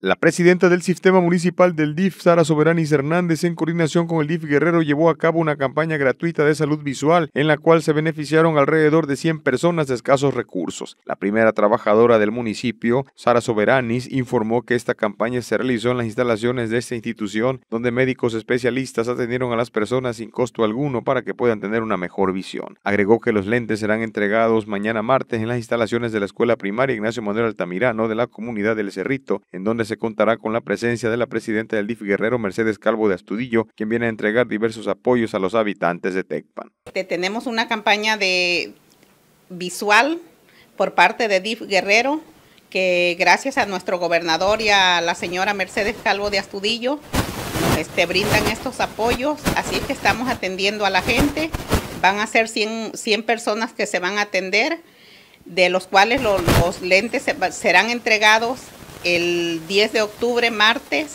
La presidenta del sistema municipal del DIF, Sara Soberanis Hernández, en coordinación con el DIF Guerrero, llevó a cabo una campaña gratuita de salud visual en la cual se beneficiaron alrededor de 100 personas de escasos recursos. La primera trabajadora del municipio, Sara Soberanis, informó que esta campaña se realizó en las instalaciones de esta institución, donde médicos especialistas atendieron a las personas sin costo alguno para que puedan tener una mejor visión. Agregó que los lentes serán entregados mañana martes en las instalaciones de la escuela primaria Ignacio Manuel Altamirano de la comunidad del Cerrito, en donde se contará con la presencia de la presidenta del DIF Guerrero, Mercedes Calvo de Astudillo, quien viene a entregar diversos apoyos a los habitantes de Tecpan. Tenemos una campaña de visual por parte de DIF Guerrero, que gracias a nuestro gobernador y a la señora Mercedes Calvo de Astudillo este, brindan estos apoyos, así que estamos atendiendo a la gente, van a ser 100, personas que se van a atender, de los cuales los, lentes serán entregados el 10 de octubre, martes,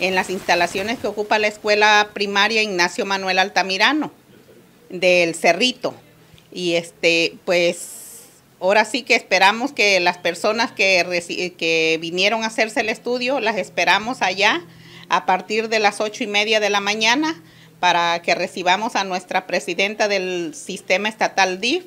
en las instalaciones que ocupa la escuela primaria Ignacio Manuel Altamirano del Cerrito. Y este, pues ahora sí que esperamos que las personas que, que vinieron a hacerse el estudio, las esperamos allá a partir de las ocho y media de la mañana para que recibamos a nuestra presidenta del sistema estatal DIF,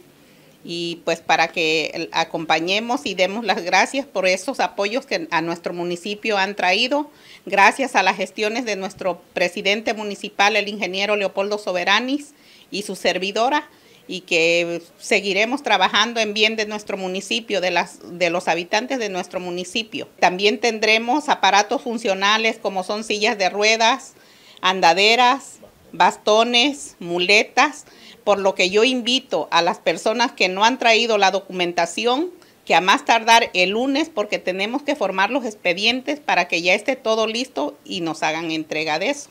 y pues para que acompañemos y demos las gracias por esos apoyos que a nuestro municipio han traído, gracias a las gestiones de nuestro presidente municipal, el ingeniero Leopoldo Soberanis y su servidora, y que seguiremos trabajando en bien de nuestro municipio, de, las, de los habitantes de nuestro municipio. También tendremos aparatos funcionales como son sillas de ruedas, andaderas, bastones, muletas, por lo que yo invito a las personas que no han traído la documentación que a más tardar el lunes porque tenemos que formar los expedientes para que ya esté todo listo y nos hagan entrega de eso.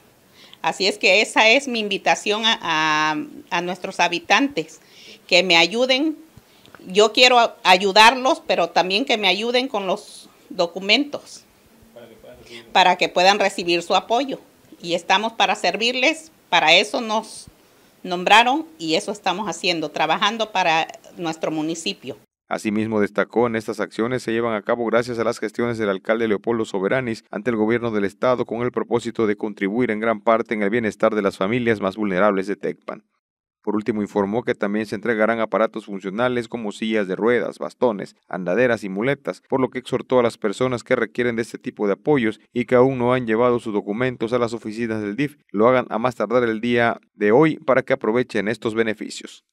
Así es que esa es mi invitación a, nuestros habitantes, que me ayuden. Yo quiero ayudarlos, pero también que me ayuden con los documentos para que puedan recibir su apoyo. Y estamos para servirles, para eso nos nombraron y eso estamos haciendo, trabajando para nuestro municipio. Asimismo, destacó en estas acciones se llevan a cabo gracias a las gestiones del alcalde Leopoldo Soberanis ante el gobierno del Estado con el propósito de contribuir en gran parte en el bienestar de las familias más vulnerables de Tecpan. Por último, informó que también se entregarán aparatos funcionales como sillas de ruedas, bastones, andaderas y muletas, por lo que exhortó a las personas que requieren de este tipo de apoyos y que aún no han llevado sus documentos a las oficinas del DIF, lo hagan a más tardar el día de hoy para que aprovechen estos beneficios.